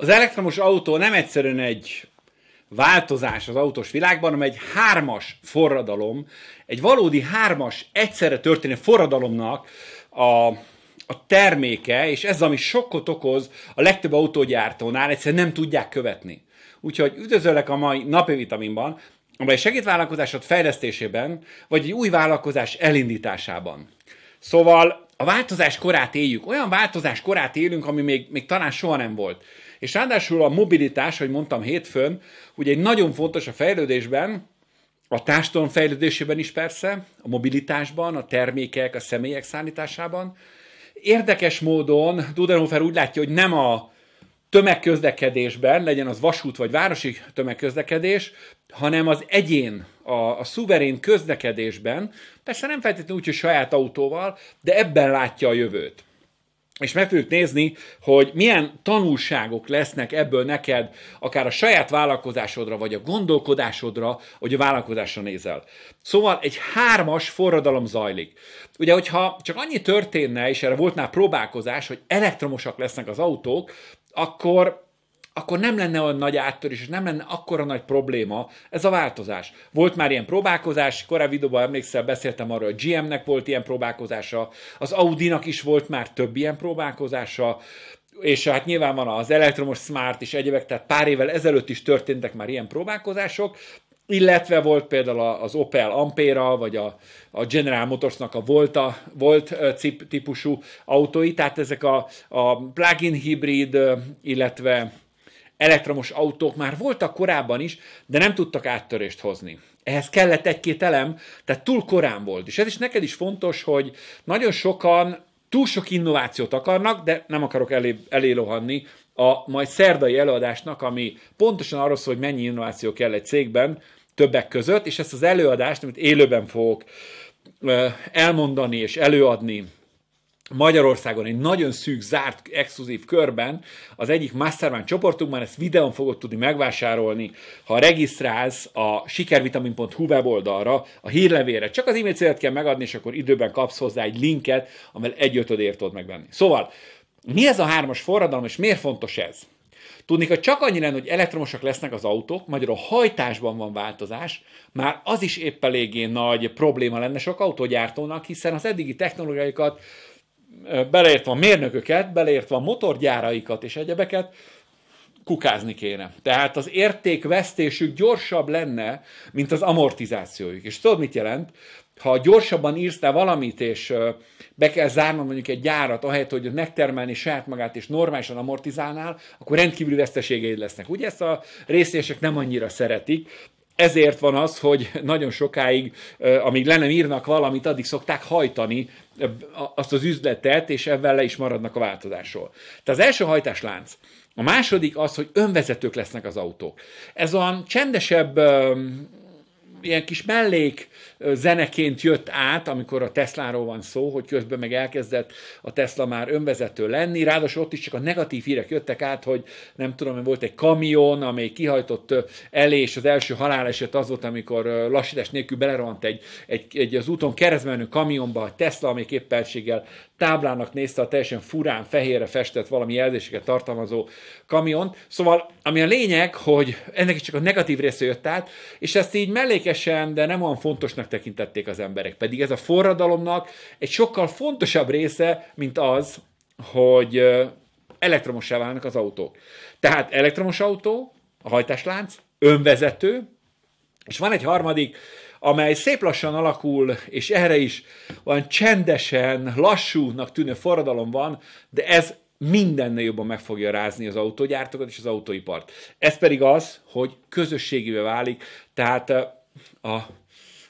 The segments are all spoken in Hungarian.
Az elektromos autó nem egyszerűen egy változás az autós világban, hanem egy hármas forradalom, egy valódi hármas egyszerre történő forradalomnak a, a terméke, és ez, ami sokkot okoz a legtöbb autógyártónál, egyszerűen nem tudják követni. Úgyhogy üdvözöllek a mai napi vitaminban, amely segít vállalkozásod fejlesztésében, vagy egy új vállalkozás elindításában. Szóval a változás korát éljük, olyan változás korát élünk, ami még, még talán soha nem volt. És ráadásul a mobilitás, ahogy mondtam hétfőn, ugye egy nagyon fontos a fejlődésben, a társadalom fejlődésében is persze, a mobilitásban, a termékek, a személyek szállításában. Érdekes módon Dudenhofer úgy látja, hogy nem a tömegközlekedésben, legyen az vasút vagy városi tömegközlekedés, hanem az egyén, a, a szuverén közlekedésben, persze nem feltétlenül úgy, hogy saját autóval, de ebben látja a jövőt és meg fogjuk nézni, hogy milyen tanulságok lesznek ebből neked, akár a saját vállalkozásodra, vagy a gondolkodásodra, hogy a vállalkozásra nézel. Szóval egy hármas forradalom zajlik. Ugye, hogyha csak annyi történne, és erre volt már próbálkozás, hogy elektromosak lesznek az autók, akkor akkor nem lenne olyan nagy áttörés, és nem lenne akkora nagy probléma ez a változás. Volt már ilyen próbálkozás, korábbi videóban emlékszel, beszéltem arról, hogy GM-nek volt ilyen próbálkozása, az Audi-nak is volt már több ilyen próbálkozása, és hát nyilván van az elektromos smart és egyebek, tehát pár évvel ezelőtt is történtek már ilyen próbálkozások, illetve volt például az Opel Ampera, vagy a, a General Motorsnak a Volta, Volt típusú autói, tehát ezek a, a plug-in hibrid, illetve elektromos autók már voltak korábban is, de nem tudtak áttörést hozni. Ehhez kellett egy-két elem, tehát túl korán volt. És ez is neked is fontos, hogy nagyon sokan túl sok innovációt akarnak, de nem akarok elé, elé a majd szerdai előadásnak, ami pontosan arról szól, hogy mennyi innováció kell egy cégben, többek között, és ezt az előadást, amit élőben fogok elmondani és előadni Magyarországon egy nagyon szűk, zárt, exkluzív körben az egyik Mastermind csoportunkban, ezt videón fogod tudni megvásárolni, ha regisztrálsz a sikervitamin.hu weboldalra, a hírlevére. Csak az e-mail célt kell megadni, és akkor időben kapsz hozzá egy linket, amivel egyötödért tudod megvenni. Szóval, mi ez a hármas forradalom, és miért fontos ez? Tudni, hogy csak annyi lenne, hogy elektromosak lesznek az autók, magyarul a hajtásban van változás, már az is épp eléggé nagy probléma lenne sok autógyártónak, hiszen az eddigi technológiaikat beleértve a mérnököket, beleértve a motorgyáraikat és egyebeket, kukázni kéne. Tehát az értékvesztésük gyorsabb lenne, mint az amortizációjuk. És tudod, mit jelent? Ha gyorsabban írsz le valamit, és be kell zárnod mondjuk egy gyárat, ahelyett, hogy megtermelni saját magát, és normálisan amortizálnál, akkor rendkívüli veszteségeid lesznek. Ugye ezt a részések nem annyira szeretik, ezért van az, hogy nagyon sokáig, amíg le nem írnak valamit, addig szokták hajtani azt az üzletet, és ebben le is maradnak a változásról. Tehát az első hajtáslánc. A második az, hogy önvezetők lesznek az autók. Ez a csendesebb ilyen kis mellék zeneként jött át, amikor a Tesláról van szó, hogy közben meg elkezdett a Tesla már önvezető lenni, ráadásul ott is csak a negatív hírek jöttek át, hogy nem tudom, hogy volt egy kamion, amely kihajtott elé, és az első haláleset az volt, amikor lassítás nélkül belerohant egy, egy, egy az úton keresztmenő kamionba a Tesla, amely éppenséggel táblának nézte a teljesen furán fehérre festett valami jelzéseket tartalmazó kamion. Szóval, ami a lényeg, hogy ennek is csak a negatív része jött át, és ezt így mellékesen, de nem olyan fontosnak tekintették az emberek. Pedig ez a forradalomnak egy sokkal fontosabb része, mint az, hogy elektromossá válnak az autók. Tehát elektromos autó, a hajtáslánc, önvezető, és van egy harmadik amely szép lassan alakul, és erre is van csendesen, lassúnak tűnő forradalom van, de ez mindennél jobban meg fogja rázni az autógyártókat és az autóipart. Ez pedig az, hogy közösségévé válik, tehát a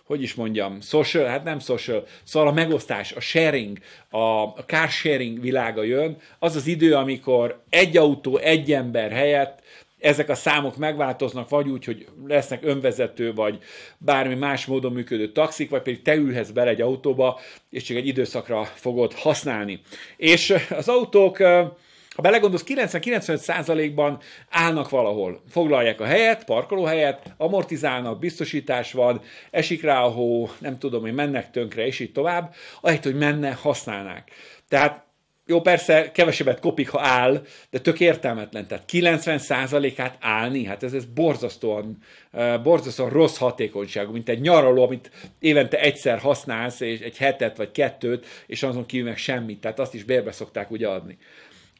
hogy is mondjam, social, hát nem social, szóval a megosztás, a sharing, a, a car sharing világa jön, az az idő, amikor egy autó, egy ember helyett ezek a számok megváltoznak, vagy úgy, hogy lesznek önvezető, vagy bármi más módon működő taxik, vagy pedig te ülhetsz bele egy autóba, és csak egy időszakra fogod használni. És az autók ha belegondolsz, 90-95%-ban állnak valahol. Foglalják a helyet, parkolóhelyet, amortizálnak, biztosítás van, esik rá a hó, nem tudom, hogy mennek tönkre, és így tovább, ahelyett, hogy menne, használnák. Tehát jó, persze kevesebbet kopik, ha áll, de tök értelmetlen. Tehát 90%-át állni, hát ez, ez borzasztóan, borzasztóan rossz hatékonyság, mint egy nyaraló, amit évente egyszer használsz, és egy hetet vagy kettőt, és azon kívül meg semmit. Tehát azt is bérbe szokták ugye adni.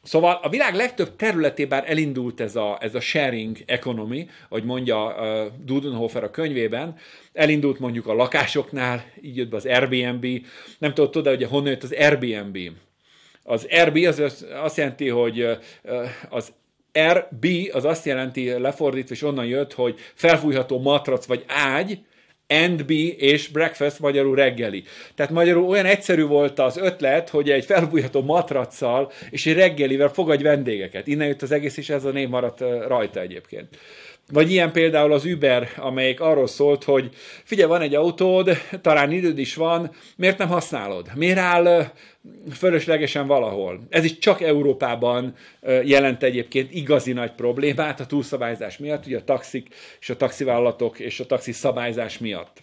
Szóval a világ legtöbb területében elindult ez a, ez a sharing economy, hogy mondja uh, Dudenhofer a könyvében, elindult mondjuk a lakásoknál, így jött be az Airbnb, nem tudod, tudod, hogy honnan jött az Airbnb az RB az, azt jelenti, hogy az RB az azt jelenti lefordítva, és onnan jött, hogy felfújható matrac vagy ágy, and B és breakfast magyarul reggeli. Tehát magyarul olyan egyszerű volt az ötlet, hogy egy felbújható matraccal és egy reggelivel fogadj vendégeket. Innen jött az egész, és ez a név maradt rajta egyébként. Vagy ilyen például az Uber, amelyik arról szólt, hogy figyelj, van egy autód, talán időd is van, miért nem használod? Miért áll fölöslegesen valahol. Ez is csak Európában jelent egyébként igazi nagy problémát a túlszabályzás miatt, ugye a taxik és a taxivállalatok és a taxi szabályzás miatt.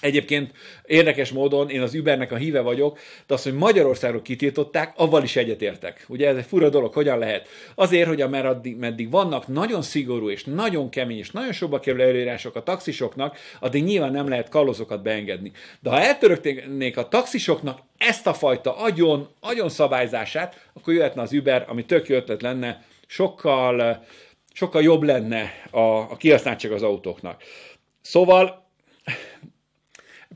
Egyébként érdekes módon én az Ubernek a híve vagyok, de azt, hogy Magyarországról kitiltották, avval is egyetértek. Ugye ez egy fura dolog, hogyan lehet? Azért, hogy mert addig, meddig vannak nagyon szigorú és nagyon kemény és nagyon sokba kerül előírások a taxisoknak, addig nyilván nem lehet kalózokat beengedni. De ha eltöröknék a taxisoknak ezt a fajta agyon, agyon szabályzását, akkor jöhetne az Uber, ami tök jó ötlet lenne, sokkal, sokkal jobb lenne a, a kihasználtság az autóknak. Szóval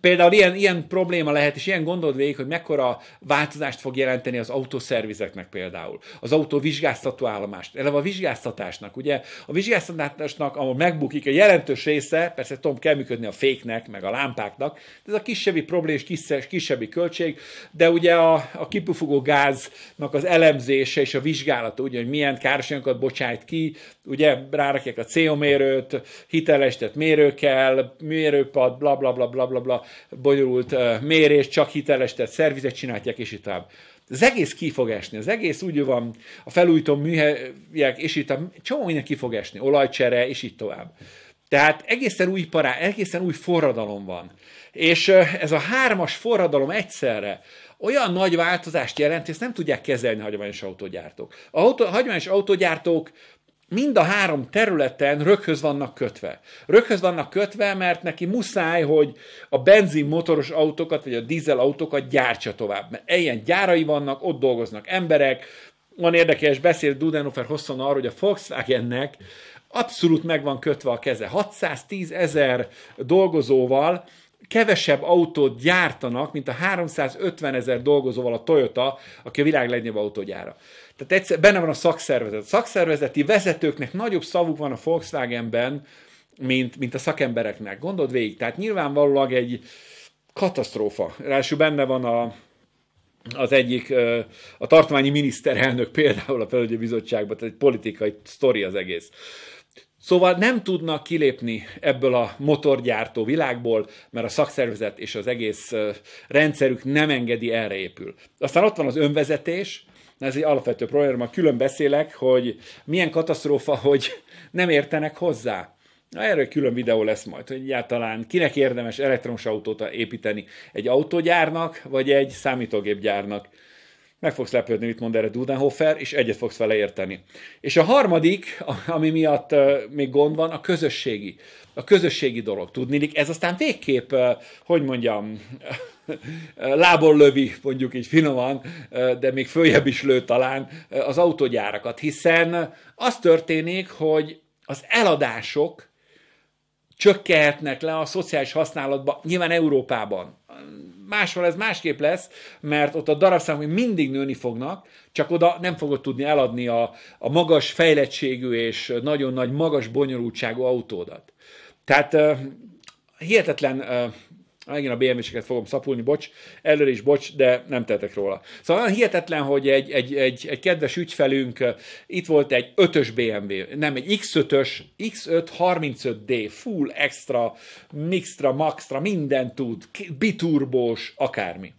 Például ilyen, ilyen probléma lehet, és ilyen gondold végig, hogy mekkora változást fog jelenteni az autószervizeknek például. Az autó vizsgáztató állomást, eleve a vizsgáztatásnak. Ugye a vizsgáztatásnak, ahol megbukik a jelentős része, persze tudom, kell működni a féknek, meg a lámpáknak, de ez a kisebbi problém és kisebb, kisebbi költség, de ugye a, a kipufogó gáznak az elemzése és a vizsgálata, ugye, hogy milyen károsanyagokat bocsájt ki, ugye rárakják a CO mérőt, hitelesített mérő kell, mérőpad, bla bla bla bla bla, bla bonyolult mérés, csak tehát szervizet csinálják, és itt tovább. Az egész ki fog esni, az egész úgy van, a felújító műhelyek, és itt tovább, csomó minden ki fog esni, olajcsere, és így tovább. Tehát egészen új pará, egészen új forradalom van. És ez a hármas forradalom egyszerre olyan nagy változást jelent, és ezt nem tudják kezelni a hagyományos autógyártók. A hagyományos autógyártók mind a három területen röghöz vannak kötve. Röghöz vannak kötve, mert neki muszáj, hogy a benzinmotoros autókat, vagy a dízel autókat gyártsa tovább. Mert ilyen gyárai vannak, ott dolgoznak emberek. Van érdekes, beszél Dudenhofer hosszan arról, hogy a Volkswagennek abszolút meg van kötve a keze. 610 ezer dolgozóval, kevesebb autót gyártanak, mint a 350 ezer dolgozóval a Toyota, aki a világ legnagyobb autógyára. Tehát egyszer, benne van a szakszervezet. A szakszervezeti vezetőknek nagyobb szavuk van a Volkswagenben, mint, mint a szakembereknek. Gondold végig. Tehát nyilvánvalóan egy katasztrófa. Ráadásul benne van a, az egyik, a tartományi miniszterelnök például a felügyelő bizottságban, tehát egy politikai sztori az egész. Szóval nem tudnak kilépni ebből a motorgyártó világból, mert a szakszervezet és az egész rendszerük nem engedi, erre épül. Aztán ott van az önvezetés, ez egy alapvető probléma, külön beszélek, hogy milyen katasztrófa, hogy nem értenek hozzá. Na, erről külön videó lesz majd, hogy egyáltalán kinek érdemes elektromos autót építeni, egy autógyárnak, vagy egy számítógépgyárnak meg fogsz lepődni, mit mond erre Dudenhofer, és egyet fogsz vele érteni. És a harmadik, ami miatt még gond van, a közösségi. A közösségi dolog. Tudnilik, ez aztán végképp, hogy mondjam, lábon lövi, mondjuk így finoman, de még följebb is lő talán az autógyárakat, hiszen az történik, hogy az eladások csökkenhetnek le a szociális használatba, nyilván Európában máshol ez másképp lesz, mert ott a darabszámok mindig nőni fognak, csak oda nem fogod tudni eladni a, a magas fejlettségű és nagyon nagy, magas bonyolultságú autódat. Tehát hihetetlen megint a BMW-seket fogom szapulni, bocs, előre is bocs, de nem tettek róla. Szóval olyan hihetetlen, hogy egy, egy, egy, egy kedves ügyfelünk, eh, itt volt egy 5-ös BMW, nem, egy X5-ös, X5 35D, full extra, mixtra, maxtra, minden tud, biturbós, akármi.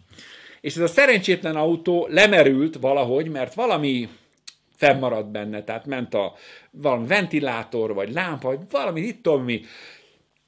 És ez a szerencsétlen autó lemerült valahogy, mert valami fennmaradt benne, tehát ment a valami ventilátor, vagy lámpa, vagy valami, itt tudom mi,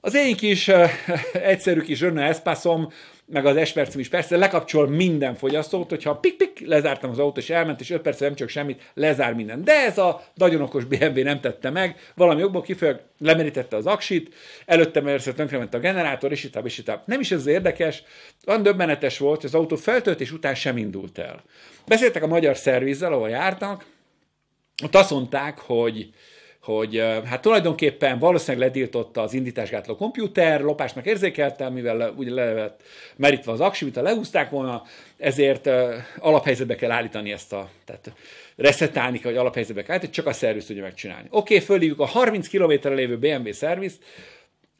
az én kis egyszerű kis Renault Espaszom, meg az s is persze lekapcsol minden fogyasztót, hogyha pik-pik, lezártam az autót és elment, és 5 perc nem csak semmit, lezár minden. De ez a nagyon okos BMW nem tette meg, valami jobban kifolyag, lemerítette az aksit, előtte persze tönkrement a generátor, és itább, és itább. Nem is ez érdekes, olyan döbbenetes volt, hogy az autó és után sem indult el. Beszéltek a magyar szervizzel, ahol jártak, ott azt mondták, hogy hogy hát tulajdonképpen valószínűleg ledírtotta az indításgátló komputer, lopásnak érzékelte, mivel úgy le lett merítve az aksi, mint a lehúzták volna, ezért uh, alaphelyzetbe kell állítani ezt a, tehát reszetálni kell, hogy alaphelyzetbe kell állítani, csak a szerviz tudja megcsinálni. Oké, okay, fölhívjuk a 30 kilométerre lévő BMW szervizt,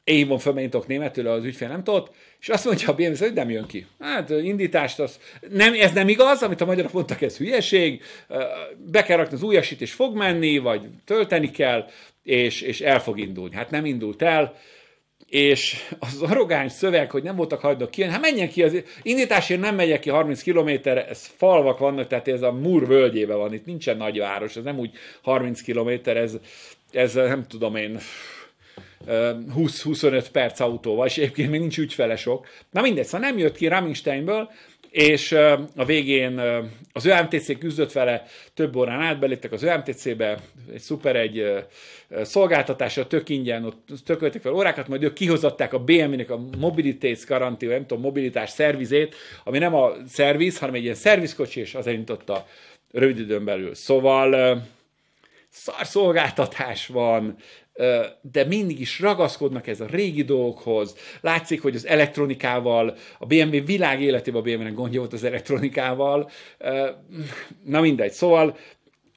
Évon fölmenítok németül, az ügyfél nem tudott, és azt mondja a BMZ, hogy nem jön ki. Hát indítást, az, nem, ez nem igaz, amit a magyarok mondtak, ez hülyeség, be kell rakni az és fog menni, vagy tölteni kell, és, és el fog indulni. Hát nem indult el, és az arrogáns szöveg, hogy nem voltak hagynak ki, hát menjen ki, az indításért nem megyek ki 30 kilométerre, ez falvak vannak, tehát ez a Mur völgyébe van, itt nincsen nagyváros, ez nem úgy 30 kilométer, ez, ez nem tudom én, 20-25 perc autóval, és egyébként még nincs ügyfele sok. Na mindegy, szóval nem jött ki Raminsteinből, és a végén az ÖMTC küzdött vele, több órán át beléptek az ÖMTC-be, egy szuper egy szolgáltatása, tök ingyen, ott tökölték fel órákat, majd ők kihozatták a BMW-nek a Mobilitate Garantia, nem tudom, mobilitás szervizét, ami nem a szerviz, hanem egy ilyen szervizkocsi, és az a rövid időn belül. Szóval szar szolgáltatás van, de mindig is ragaszkodnak ez a régi dolgokhoz. Látszik, hogy az elektronikával, a BMW világ életében a BMW-nek gondja volt az elektronikával. Na mindegy, szóval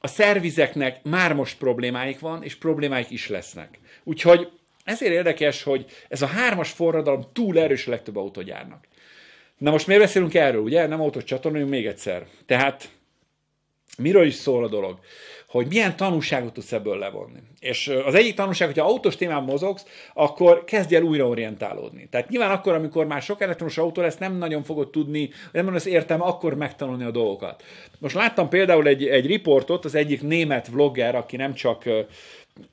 a szervizeknek már most problémáik van, és problémáik is lesznek. Úgyhogy ezért érdekes, hogy ez a hármas forradalom túl erős a legtöbb autógyárnak. Na most miért beszélünk erről, ugye? Nem autót még egyszer. Tehát miről is szól a dolog? hogy milyen tanulságot tudsz ebből levonni. És az egyik tanulság, hogyha autós témán mozogsz, akkor kezdj el újraorientálódni. Tehát nyilván akkor, amikor már sok elektromos autó lesz, nem nagyon fogod tudni, nem nagyon értem akkor megtanulni a dolgokat. Most láttam például egy, egy riportot, az egyik német vlogger, aki nem csak ö,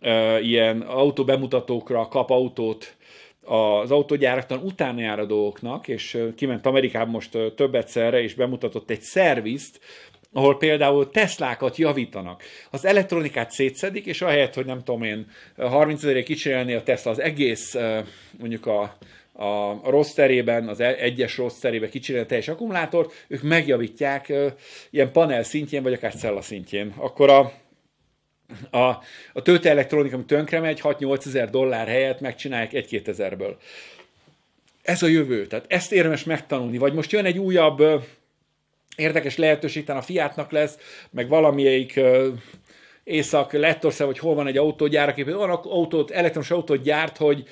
ö, ilyen autóbemutatókra kap autót, az autógyáraktan utána jár a dolgoknak, és kiment Amerikába most több egyszerre, és bemutatott egy szervizt, ahol például Teslákat javítanak. Az elektronikát szétszedik, és ahelyett, hogy nem tudom én, 30 ezerre kicserélni a Tesla az egész mondjuk a a rossz terében, az e- egyes rossz terében kicserélni a teljes akkumulátort, ők megjavítják ilyen panel szintjén, vagy akár cella szintjén. Akkor a, a, a elektronika, ami tönkre megy, 6-8 ezer dollár helyett megcsinálják 1-2 ezerből. Ez a jövő, tehát ezt érdemes megtanulni. Vagy most jön egy újabb érdekes lehetőség, a Fiatnak lesz, meg valamelyik észak Lettország, vagy hol van egy autógyár, aki például olyan autót, elektromos autót gyárt, hogy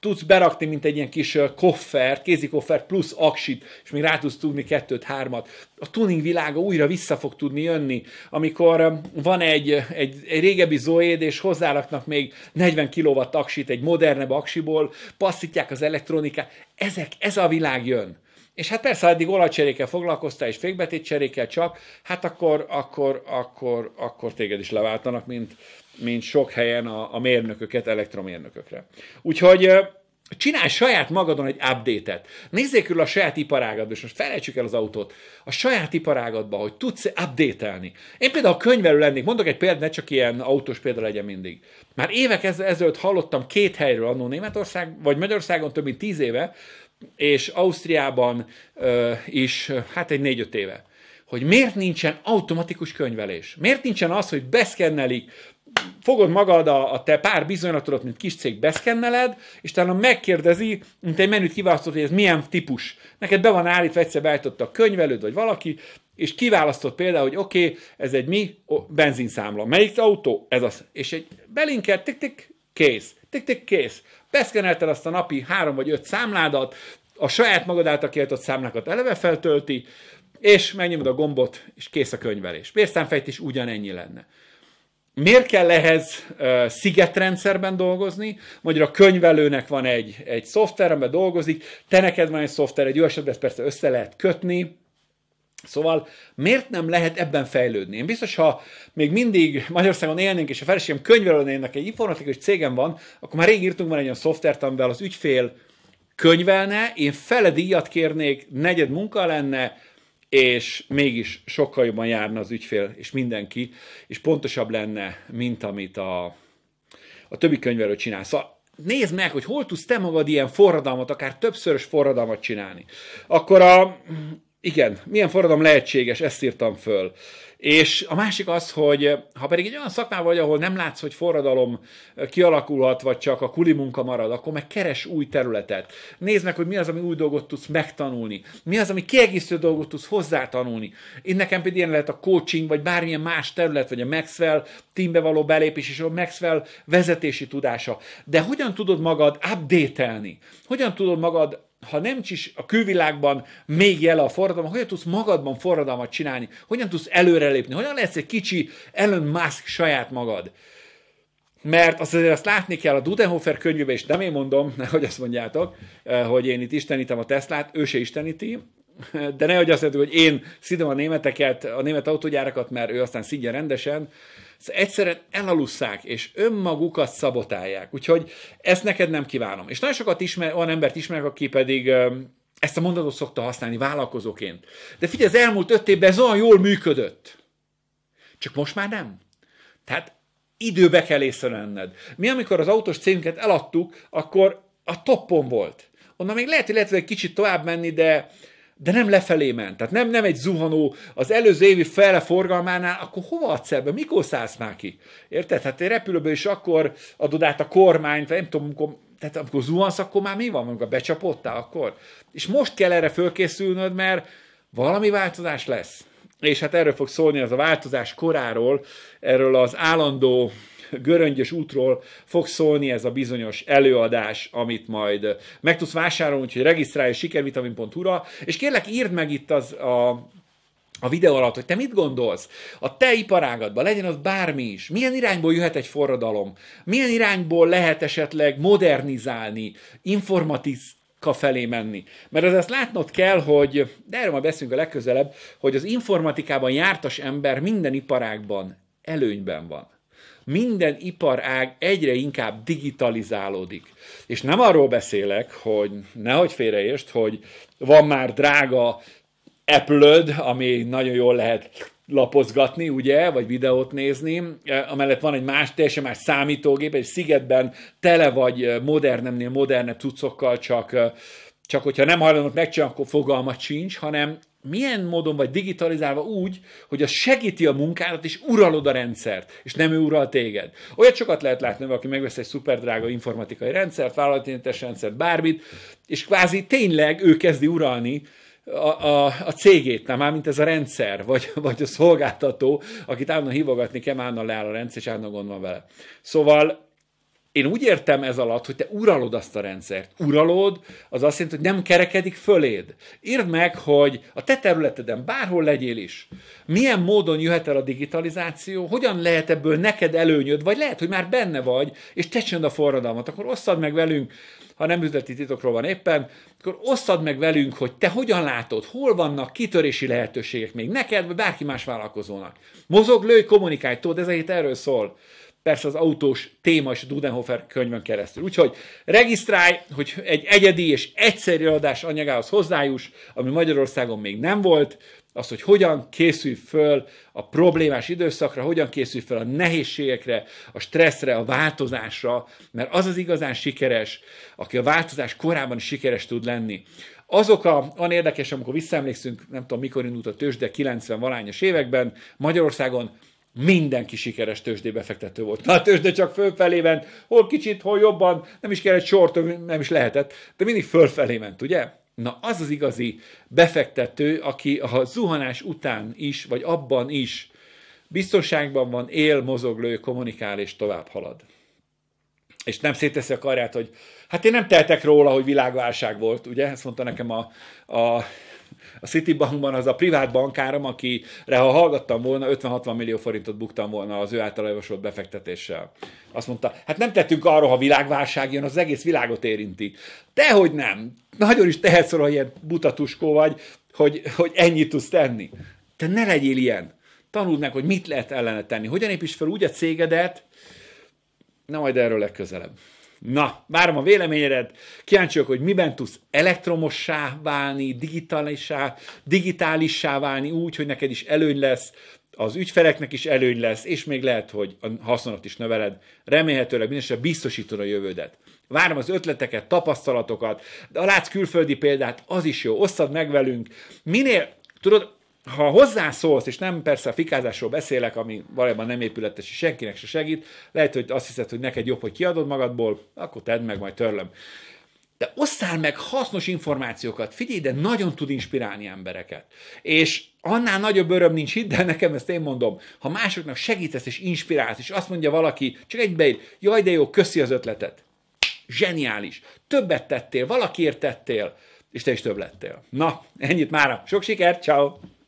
tudsz berakni, mint egy ilyen kis koffert, koffer plusz aksit, és még rá tudsz tudni kettőt, hármat. A tuning világa újra vissza fog tudni jönni, amikor van egy, egy, egy régebbi zoéd, és hozzáraknak még 40 kW aksit egy modernebb aksiból, passzítják az elektronikát, ezek, ez a világ jön. És hát persze, eddig olajcserékkel foglalkoztál, és fékbetét cserékkel csak, hát akkor, akkor, akkor, akkor téged is leváltanak, mint, mint sok helyen a, a mérnököket elektromérnökökre. Úgyhogy Csinálj saját magadon egy update-et. Nézzék körül a saját iparágadba, és most felejtsük el az autót, a saját iparágadba, hogy tudsz update-elni. Én például könyvelő lennék, mondok egy példát, ne csak ilyen autós példa legyen mindig. Már évek ezelőtt hallottam két helyről annó Németország, vagy Magyarországon több mint tíz éve, és Ausztriában ö, is, hát egy négy-öt éve, hogy miért nincsen automatikus könyvelés. Miért nincsen az, hogy beszkennelik, fogod magad a, a te pár bizonyatodat, mint kis cég, beszkenneled, és talán megkérdezi, mint egy menüt kiválasztott, hogy ez milyen típus. Neked be van állítva, egyszer beállított a könyvelőd, vagy valaki, és kiválasztott például, hogy oké, okay, ez egy mi, oh, benzinszámla. Melyik autó? Ez az. És egy belinket, tik-tik, kész. Tik-tik, kész. Beszkenelted azt a napi három vagy öt számládat, a saját magad által kiáltott számlákat eleve feltölti, és megnyomod a gombot, és kész a könyvelés. is ugyanennyi lenne. Miért kell ehhez uh, szigetrendszerben dolgozni? Magyar a könyvelőnek van egy, egy szoftver, amiben dolgozik, te neked van egy szoftver, egy jó esetben ezt persze össze lehet kötni, Szóval miért nem lehet ebben fejlődni? Én biztos, ha még mindig Magyarországon élnénk, és a feleségem könyvelőnének egy informatikus cégem van, akkor már rég írtunk már egy olyan szoftvert, amivel az ügyfél könyvelne, én fele díjat kérnék, negyed munka lenne, és mégis sokkal jobban járna az ügyfél, és mindenki, és pontosabb lenne, mint amit a, a többi könyvelő csinál. Szóval nézd meg, hogy hol tudsz te magad ilyen forradalmat, akár többszörös forradalmat csinálni. Akkor a igen, milyen forradalom lehetséges, ezt írtam föl. És a másik az, hogy ha pedig egy olyan szakmában vagy, ahol nem látsz, hogy forradalom eh, kialakulhat, vagy csak a kuli munka marad, akkor meg keres új területet. Nézd meg, hogy mi az, ami új dolgot tudsz megtanulni. Mi az, ami kiegészítő dolgot tudsz hozzátanulni. Én nekem például ilyen lehet a coaching, vagy bármilyen más terület, vagy a Maxwell teambe való belépés, és a Maxwell vezetési tudása. De hogyan tudod magad update-elni? Hogyan tudod magad ha nem is a külvilágban még jele a forradalom, hogyan tudsz magadban forradalmat csinálni, hogyan tudsz előrelépni, hogyan lesz egy kicsi Elon Musk saját magad. Mert azt azért azt látni kell a Dudenhofer könyvében, és nem én mondom, hogy azt mondjátok, eh, hogy én itt istenítem a Teslát, ő se isteníti, de nehogy azt mondjuk, hogy én szidom a németeket, a német autógyárakat, mert ő aztán szidja rendesen, Szóval egyszerűen elalusszák, és önmagukat szabotálják. Úgyhogy ezt neked nem kívánom. És nagyon sokat ismer, olyan embert ismerek, aki pedig ezt a mondatot szokta használni vállalkozóként. De figyelj, az elmúlt öt évben ez olyan jól működött. Csak most már nem. Tehát időbe kell észrelenned. Mi, amikor az autós cégünket eladtuk, akkor a toppon volt. Onnan még lehet, hogy lehet, hogy egy kicsit tovább menni, de de nem lefelé ment. Tehát nem, nem egy zuhanó az előző évi fele forgalmánál, akkor hova adsz ebbe? Mikor szállsz már ki? Érted? Hát egy repülőből is akkor adod át a kormányt, nem tudom, amikor, tehát amikor zuhansz, akkor már mi van, amikor becsapottál, akkor? És most kell erre fölkészülnöd, mert valami változás lesz. És hát erről fog szólni az a változás koráról, erről az állandó göröngyös útról fog szólni ez a bizonyos előadás, amit majd meg tudsz vásárolni, úgyhogy regisztrálj sikervitamin.hu-ra, és kérlek írd meg itt az a a videó alatt, hogy te mit gondolsz, a te iparágadban legyen az bármi is, milyen irányból jöhet egy forradalom, milyen irányból lehet esetleg modernizálni, informatika felé menni. Mert az azt látnod kell, hogy, de erről majd beszélünk a legközelebb, hogy az informatikában jártas ember minden iparágban előnyben van minden iparág egyre inkább digitalizálódik. És nem arról beszélek, hogy nehogy félreértsd, hogy van már drága apple ami nagyon jól lehet lapozgatni, ugye, vagy videót nézni, e, amellett van egy más, teljesen más számítógép, egy szigetben tele vagy e, modernemnél modernebb cuccokkal, csak, e, csak hogyha nem hajlanod megcsinálni, akkor fogalmat sincs, hanem milyen módon vagy digitalizálva úgy, hogy az segíti a munkádat, és uralod a rendszert, és nem ő ural téged. Olyat sokat lehet látni, valaki megvesz egy szuper drága informatikai rendszert, vállalatintes rendszert, bármit, és kvázi tényleg ő kezdi uralni a, a, a cégét, nem már mint ez a rendszer, vagy, vagy a szolgáltató, akit állandóan hívogatni kell, állandóan leáll a rendszer, és állandóan gond van vele. Szóval én úgy értem ez alatt, hogy te uralod azt a rendszert. Uralod, az azt jelenti, hogy nem kerekedik föléd. Írd meg, hogy a te területeden bárhol legyél is, milyen módon jöhet el a digitalizáció, hogyan lehet ebből neked előnyöd, vagy lehet, hogy már benne vagy, és te csináld a forradalmat, akkor osszad meg velünk, ha nem üzleti titokról van éppen, akkor osszad meg velünk, hogy te hogyan látod, hol vannak kitörési lehetőségek még neked, vagy bárki más vállalkozónak. Mozog, lőj, kommunikálj, tudod, ez a hét erről szól persze az autós téma és a Dudenhofer könyvön keresztül. Úgyhogy regisztrálj, hogy egy egyedi és egyszerű adás anyagához hozzájuss, ami Magyarországon még nem volt, az, hogy hogyan készülj föl a problémás időszakra, hogyan készülj föl a nehézségekre, a stresszre, a változásra, mert az az igazán sikeres, aki a változás korában is sikeres tud lenni. Azok a, an érdekes, amikor visszaemlékszünk, nem tudom mikor indult a tőzsde, 90 valányos években Magyarországon mindenki sikeres tőzsdébefektető volt. Na, a tőzsde csak fölfelé ment, hol kicsit, hol jobban, nem is kellett short, nem is lehetett, de mindig fölfelé ment, ugye? Na, az az igazi befektető, aki a zuhanás után is, vagy abban is biztonságban van, él, mozog, lő, kommunikál és tovább halad. És nem szétteszi a karját, hogy hát én nem tehetek róla, hogy világválság volt, ugye? Ezt mondta nekem a, a a Citibankban az a privát bankáram, akire ha hallgattam volna, 50-60 millió forintot buktam volna az ő által javasolt befektetéssel. Azt mondta, hát nem tettünk arról, ha világválság jön, az egész világot érinti. Tehogy nem. Nagyon is tehetsz róla, ilyen butatuskó vagy, hogy, hogy ennyit tudsz tenni. Te ne legyél ilyen. Tanuld meg, hogy mit lehet ellene tenni. Hogyan építs fel úgy a cégedet, na majd erről legközelebb. Na, várom a véleményedet, kíváncsi hogy miben tudsz elektromossá válni, digitálisá, digitálissá válni úgy, hogy neked is előny lesz, az ügyfeleknek is előny lesz, és még lehet, hogy a hasznot is növeled. Remélhetőleg mindenesetre biztosítod a jövődet. Várom az ötleteket, tapasztalatokat, de ha látsz külföldi példát, az is jó, osszad meg velünk. Minél, tudod, ha hozzászólsz, és nem persze a fikázásról beszélek, ami valójában nem épületes, és senkinek se segít, lehet, hogy azt hiszed, hogy neked jobb, hogy kiadod magadból, akkor tedd meg, majd törlöm. De osszál meg hasznos információkat, figyelj, de nagyon tud inspirálni embereket. És annál nagyobb öröm nincs itt, de nekem ezt én mondom. Ha másoknak segítesz és inspirálsz, és azt mondja valaki, csak egy beír, jaj de jó, köszi az ötletet. Zseniális. Többet tettél, valakiért tettél, és te is több lettél. Na, ennyit mára. Sok sikert, ciao.